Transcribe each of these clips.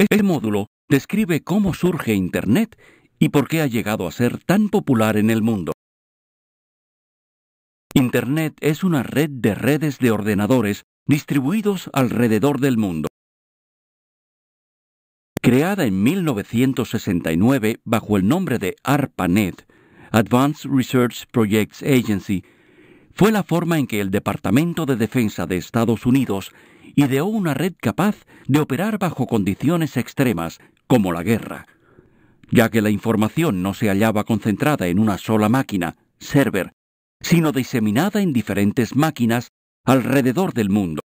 Este módulo describe cómo surge Internet y por qué ha llegado a ser tan popular en el mundo. Internet es una red de redes de ordenadores distribuidos alrededor del mundo. Creada en 1969 bajo el nombre de ARPANET, Advanced Research Projects Agency, fue la forma en que el Departamento de Defensa de Estados Unidos ideó una red capaz de operar bajo condiciones extremas, como la guerra. Ya que la información no se hallaba concentrada en una sola máquina, server, sino diseminada en diferentes máquinas alrededor del mundo.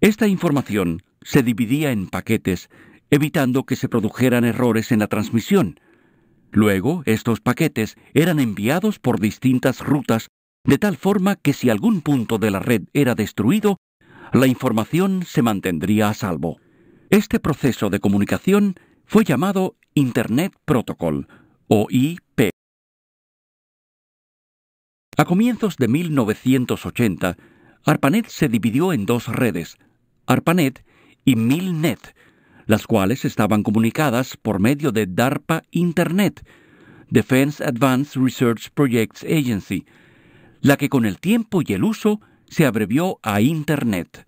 Esta información se dividía en paquetes evitando que se produjeran errores en la transmisión. Luego, estos paquetes eran enviados por distintas rutas, de tal forma que si algún punto de la red era destruido, la información se mantendría a salvo. Este proceso de comunicación fue llamado Internet Protocol, o IP. A comienzos de 1980, ARPANET se dividió en dos redes, ARPANET y MILNET, las cuales estaban comunicadas por medio de DARPA Internet, Defense Advanced Research Projects Agency, la que con el tiempo y el uso se abrevió a Internet.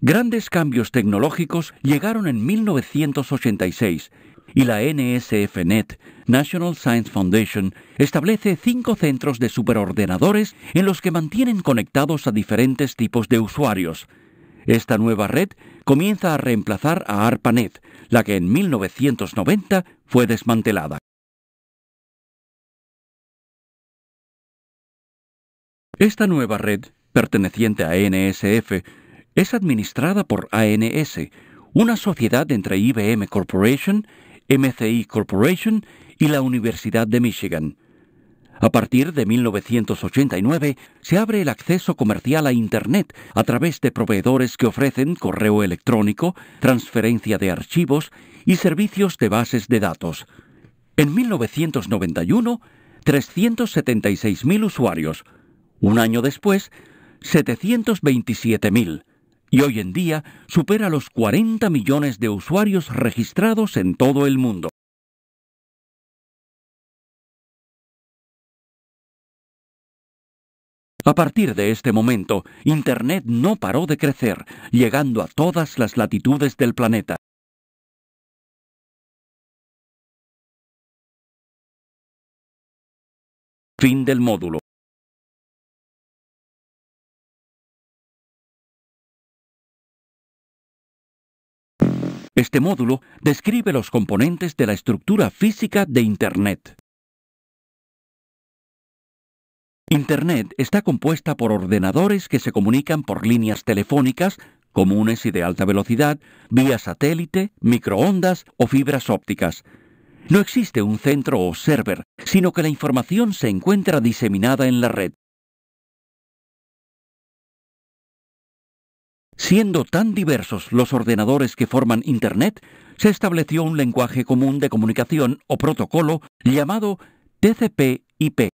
Grandes cambios tecnológicos llegaron en 1986 y la NSFNet, National Science Foundation, establece cinco centros de superordenadores en los que mantienen conectados a diferentes tipos de usuarios. Esta nueva red comienza a reemplazar a ARPANET, la que en 1990 fue desmantelada. Esta nueva red, perteneciente a NSF, es administrada por ANS, una sociedad entre IBM Corporation MCI Corporation y la Universidad de Michigan. A partir de 1989 se abre el acceso comercial a Internet a través de proveedores que ofrecen correo electrónico, transferencia de archivos y servicios de bases de datos. En 1991, 376.000 usuarios. Un año después, 727.000 y hoy en día supera los 40 millones de usuarios registrados en todo el mundo. A partir de este momento, Internet no paró de crecer, llegando a todas las latitudes del planeta. Fin del módulo. Este módulo describe los componentes de la estructura física de Internet. Internet está compuesta por ordenadores que se comunican por líneas telefónicas, comunes y de alta velocidad, vía satélite, microondas o fibras ópticas. No existe un centro o server, sino que la información se encuentra diseminada en la red. Siendo tan diversos los ordenadores que forman Internet, se estableció un lenguaje común de comunicación o protocolo llamado TCP/IP.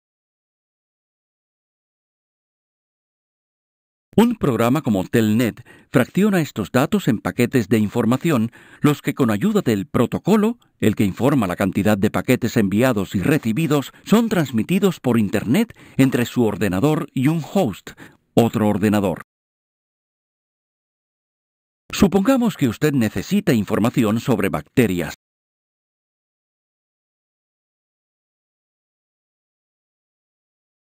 Un programa como Telnet fracciona estos datos en paquetes de información, los que con ayuda del protocolo, el que informa la cantidad de paquetes enviados y recibidos, son transmitidos por Internet entre su ordenador y un host, otro ordenador. Supongamos que usted necesita información sobre bacterias.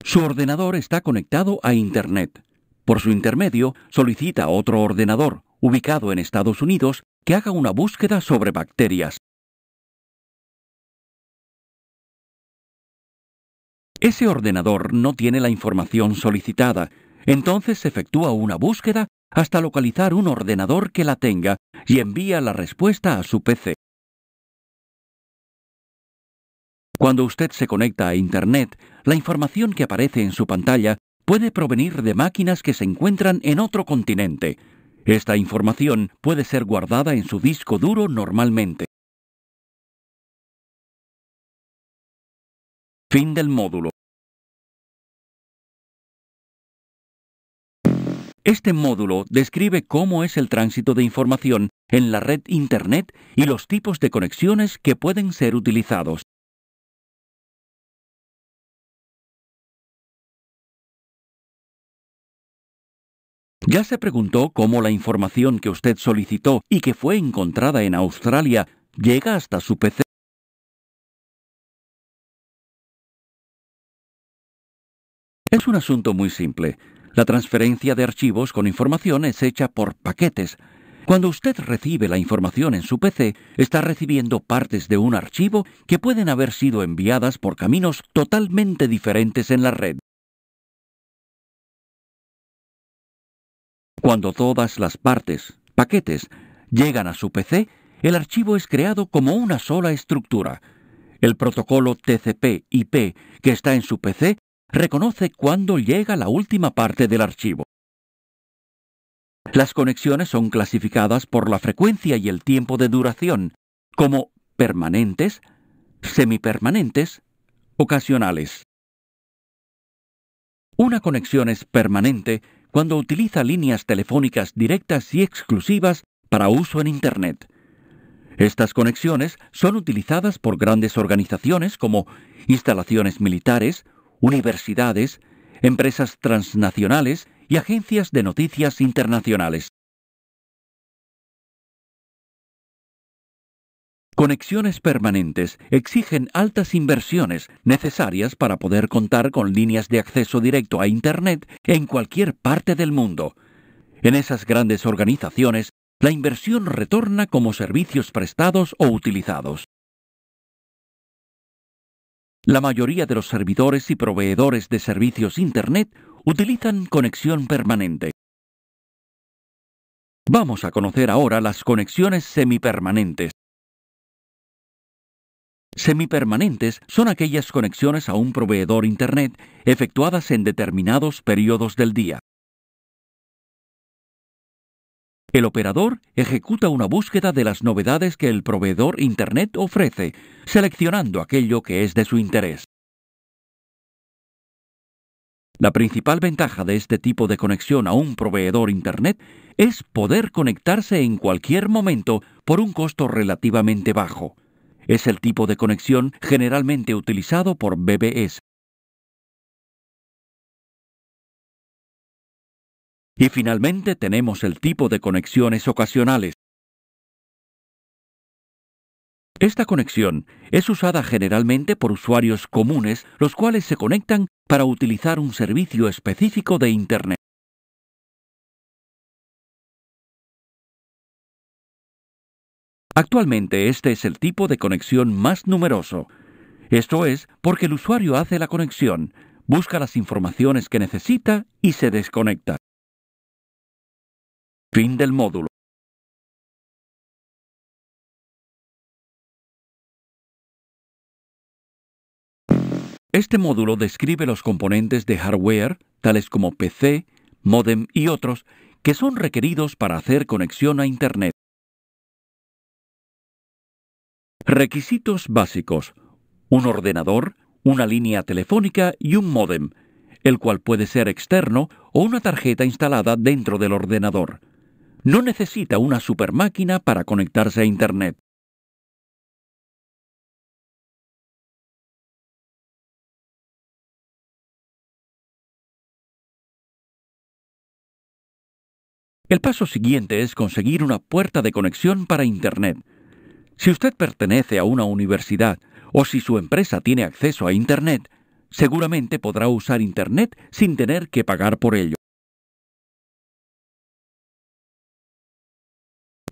Su ordenador está conectado a Internet. Por su intermedio, solicita otro ordenador, ubicado en Estados Unidos, que haga una búsqueda sobre bacterias. Ese ordenador no tiene la información solicitada, entonces se efectúa una búsqueda hasta localizar un ordenador que la tenga y envía la respuesta a su PC. Cuando usted se conecta a Internet, la información que aparece en su pantalla puede provenir de máquinas que se encuentran en otro continente. Esta información puede ser guardada en su disco duro normalmente. Fin del módulo. Este módulo describe cómo es el tránsito de información en la red Internet y los tipos de conexiones que pueden ser utilizados. ¿Ya se preguntó cómo la información que usted solicitó y que fue encontrada en Australia llega hasta su PC? Es un asunto muy simple. La transferencia de archivos con información es hecha por paquetes. Cuando usted recibe la información en su PC, está recibiendo partes de un archivo que pueden haber sido enviadas por caminos totalmente diferentes en la red. Cuando todas las partes, paquetes, llegan a su PC, el archivo es creado como una sola estructura. El protocolo TCP/IP que está en su PC reconoce cuándo llega la última parte del archivo. Las conexiones son clasificadas por la frecuencia y el tiempo de duración, como permanentes, semipermanentes, ocasionales. Una conexión es permanente cuando utiliza líneas telefónicas directas y exclusivas para uso en Internet. Estas conexiones son utilizadas por grandes organizaciones como instalaciones militares, universidades, empresas transnacionales y agencias de noticias internacionales. Conexiones permanentes exigen altas inversiones necesarias para poder contar con líneas de acceso directo a Internet en cualquier parte del mundo. En esas grandes organizaciones, la inversión retorna como servicios prestados o utilizados. La mayoría de los servidores y proveedores de servicios Internet utilizan conexión permanente. Vamos a conocer ahora las conexiones semipermanentes. Semipermanentes son aquellas conexiones a un proveedor Internet efectuadas en determinados periodos del día. El operador ejecuta una búsqueda de las novedades que el proveedor Internet ofrece, seleccionando aquello que es de su interés. La principal ventaja de este tipo de conexión a un proveedor Internet es poder conectarse en cualquier momento por un costo relativamente bajo. Es el tipo de conexión generalmente utilizado por BBS. Y finalmente tenemos el tipo de conexiones ocasionales. Esta conexión es usada generalmente por usuarios comunes, los cuales se conectan para utilizar un servicio específico de Internet. Actualmente este es el tipo de conexión más numeroso. Esto es porque el usuario hace la conexión, busca las informaciones que necesita y se desconecta. Fin del módulo. Este módulo describe los componentes de hardware, tales como PC, modem y otros, que son requeridos para hacer conexión a Internet. Requisitos básicos. Un ordenador, una línea telefónica y un modem, el cual puede ser externo o una tarjeta instalada dentro del ordenador no necesita una supermáquina para conectarse a Internet. El paso siguiente es conseguir una puerta de conexión para Internet. Si usted pertenece a una universidad o si su empresa tiene acceso a Internet, seguramente podrá usar Internet sin tener que pagar por ello.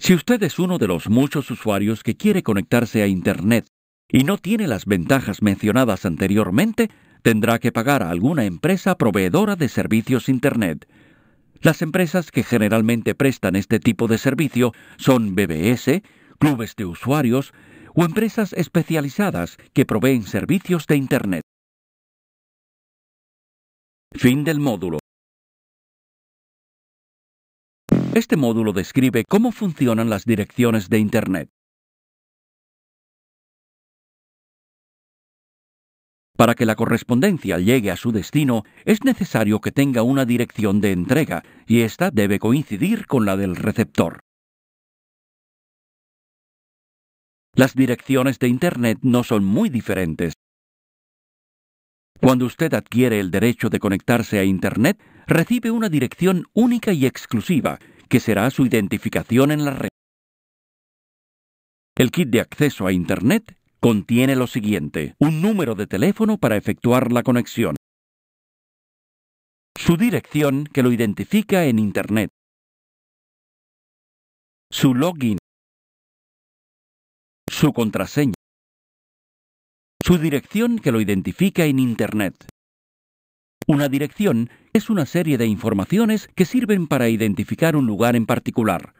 Si usted es uno de los muchos usuarios que quiere conectarse a Internet y no tiene las ventajas mencionadas anteriormente, tendrá que pagar a alguna empresa proveedora de servicios Internet. Las empresas que generalmente prestan este tipo de servicio son BBS, clubes de usuarios o empresas especializadas que proveen servicios de Internet. Fin del módulo. Este módulo describe cómo funcionan las direcciones de Internet. Para que la correspondencia llegue a su destino, es necesario que tenga una dirección de entrega, y ésta debe coincidir con la del receptor. Las direcciones de Internet no son muy diferentes. Cuando usted adquiere el derecho de conectarse a Internet, recibe una dirección única y exclusiva, que será su identificación en la red. El kit de acceso a Internet contiene lo siguiente, un número de teléfono para efectuar la conexión, su dirección que lo identifica en Internet, su login, su contraseña, su dirección que lo identifica en Internet. Una dirección es una serie de informaciones que sirven para identificar un lugar en particular.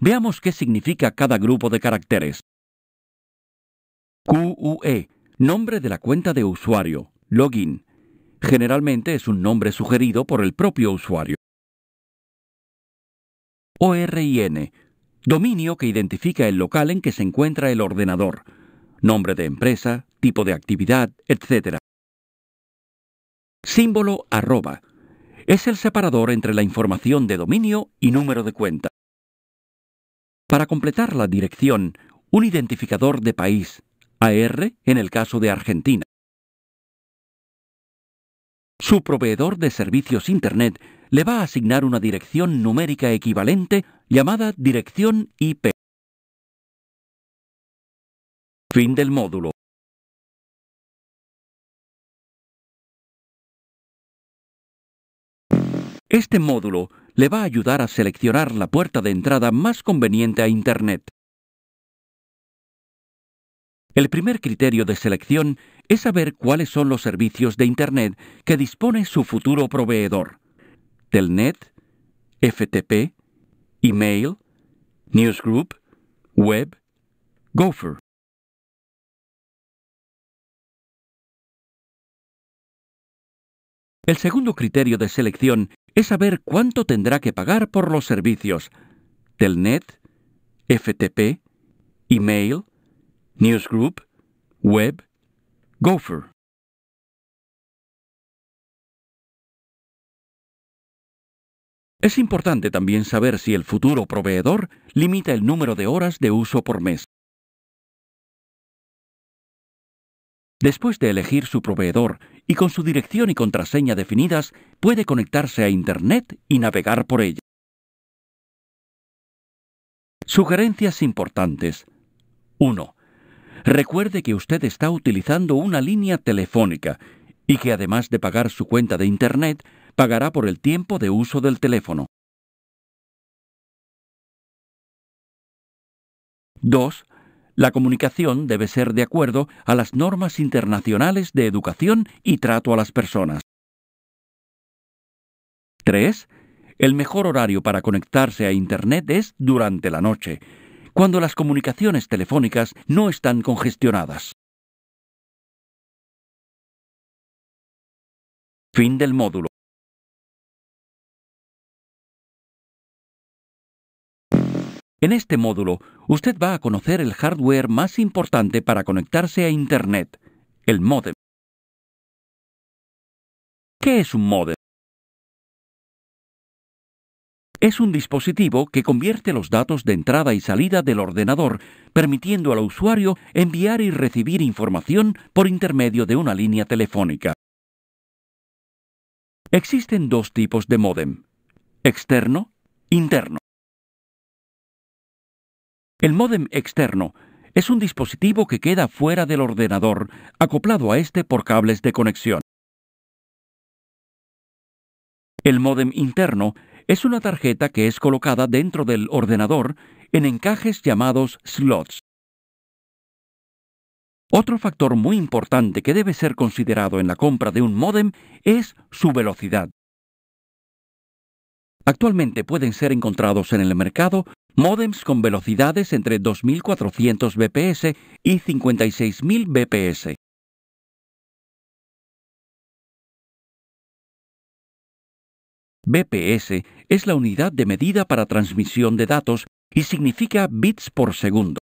Veamos qué significa cada grupo de caracteres. QUE, nombre de la cuenta de usuario, login. Generalmente es un nombre sugerido por el propio usuario. ORIN, dominio que identifica el local en que se encuentra el ordenador, nombre de empresa, tipo de actividad, etc. Símbolo arroba es el separador entre la información de dominio y número de cuenta. Para completar la dirección, un identificador de país, AR en el caso de Argentina. Su proveedor de servicios Internet le va a asignar una dirección numérica equivalente llamada dirección IP. Fin del módulo. Este módulo le va a ayudar a seleccionar la puerta de entrada más conveniente a Internet. El primer criterio de selección es saber cuáles son los servicios de Internet que dispone su futuro proveedor. Telnet, FTP, email, newsgroup, web, Gopher. El segundo criterio de selección es saber cuánto tendrá que pagar por los servicios Telnet, FTP, email, newsgroup, web, Gopher. Es importante también saber si el futuro proveedor limita el número de horas de uso por mes. Después de elegir su proveedor y con su dirección y contraseña definidas, puede conectarse a Internet y navegar por ella. Sugerencias importantes. 1. Recuerde que usted está utilizando una línea telefónica y que además de pagar su cuenta de Internet, pagará por el tiempo de uso del teléfono. 2. La comunicación debe ser de acuerdo a las normas internacionales de educación y trato a las personas. 3. El mejor horario para conectarse a Internet es durante la noche, cuando las comunicaciones telefónicas no están congestionadas. Fin del módulo. En este módulo usted va a conocer el hardware más importante para conectarse a Internet, el modem. ¿Qué es un modem? Es un dispositivo que convierte los datos de entrada y salida del ordenador, permitiendo al usuario enviar y recibir información por intermedio de una línea telefónica. Existen dos tipos de modem, externo, interno. El módem externo es un dispositivo que queda fuera del ordenador, acoplado a este por cables de conexión. El módem interno es una tarjeta que es colocada dentro del ordenador en encajes llamados slots. Otro factor muy importante que debe ser considerado en la compra de un módem es su velocidad. Actualmente pueden ser encontrados en el mercado Modems con velocidades entre 2400 bps y 56000 bps. BPS es la unidad de medida para transmisión de datos y significa bits por segundo.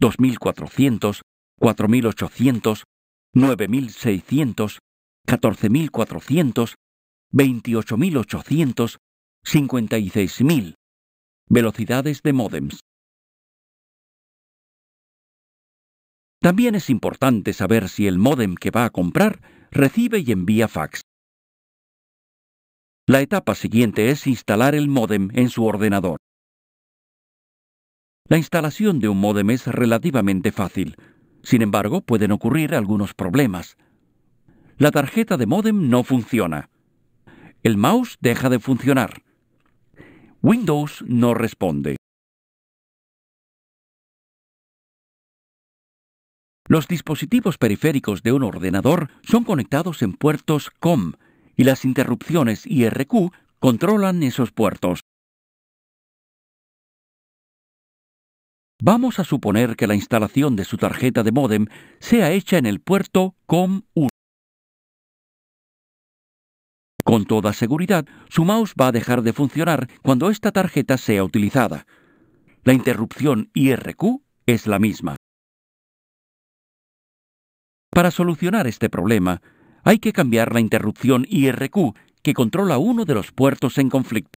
2400, 4800, 9600, 14400, 28800, 56000. Velocidades de modems. También es importante saber si el módem que va a comprar recibe y envía fax. La etapa siguiente es instalar el módem en su ordenador. La instalación de un módem es relativamente fácil. Sin embargo, pueden ocurrir algunos problemas. La tarjeta de módem no funciona. El mouse deja de funcionar. Windows no responde. Los dispositivos periféricos de un ordenador son conectados en puertos COM y las interrupciones IRQ controlan esos puertos. Vamos a suponer que la instalación de su tarjeta de módem sea hecha en el puerto COM1. Con toda seguridad, su mouse va a dejar de funcionar cuando esta tarjeta sea utilizada. La interrupción IRQ es la misma. Para solucionar este problema, hay que cambiar la interrupción IRQ que controla uno de los puertos en conflicto.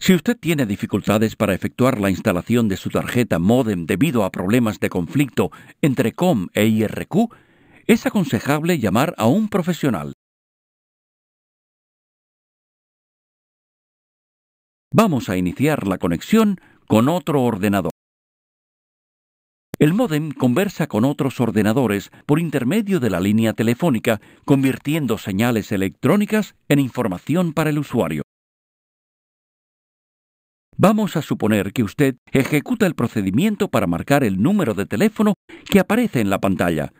Si usted tiene dificultades para efectuar la instalación de su tarjeta modem debido a problemas de conflicto entre COM e IRQ, es aconsejable llamar a un profesional. Vamos a iniciar la conexión con otro ordenador. El módem conversa con otros ordenadores por intermedio de la línea telefónica, convirtiendo señales electrónicas en información para el usuario. Vamos a suponer que usted ejecuta el procedimiento para marcar el número de teléfono que aparece en la pantalla.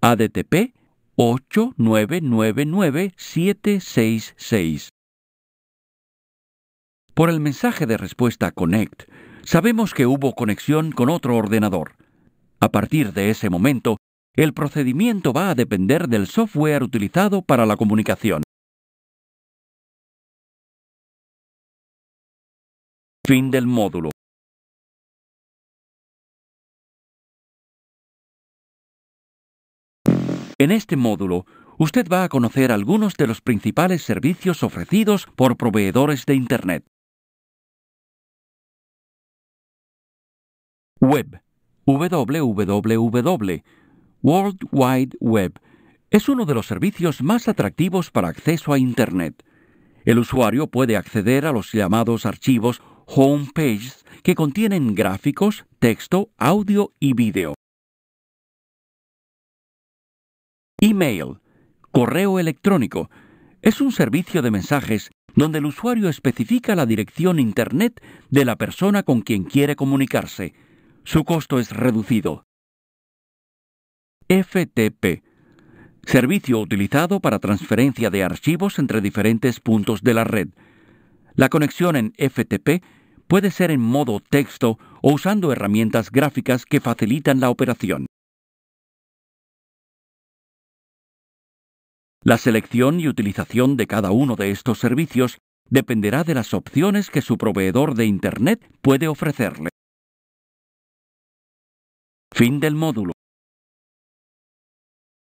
ADTP 8999766. Por el mensaje de respuesta Connect, sabemos que hubo conexión con otro ordenador. A partir de ese momento, el procedimiento va a depender del software utilizado para la comunicación. Fin del módulo. En este módulo, usted va a conocer algunos de los principales servicios ofrecidos por proveedores de Internet. Web, www, World Wide Web, es uno de los servicios más atractivos para acceso a Internet. El usuario puede acceder a los llamados archivos homepages que contienen gráficos, texto, audio y vídeo. Email, correo electrónico, es un servicio de mensajes donde el usuario especifica la dirección Internet de la persona con quien quiere comunicarse. Su costo es reducido. FTP. Servicio utilizado para transferencia de archivos entre diferentes puntos de la red. La conexión en FTP puede ser en modo texto o usando herramientas gráficas que facilitan la operación. La selección y utilización de cada uno de estos servicios dependerá de las opciones que su proveedor de Internet puede ofrecerle. Fin del módulo.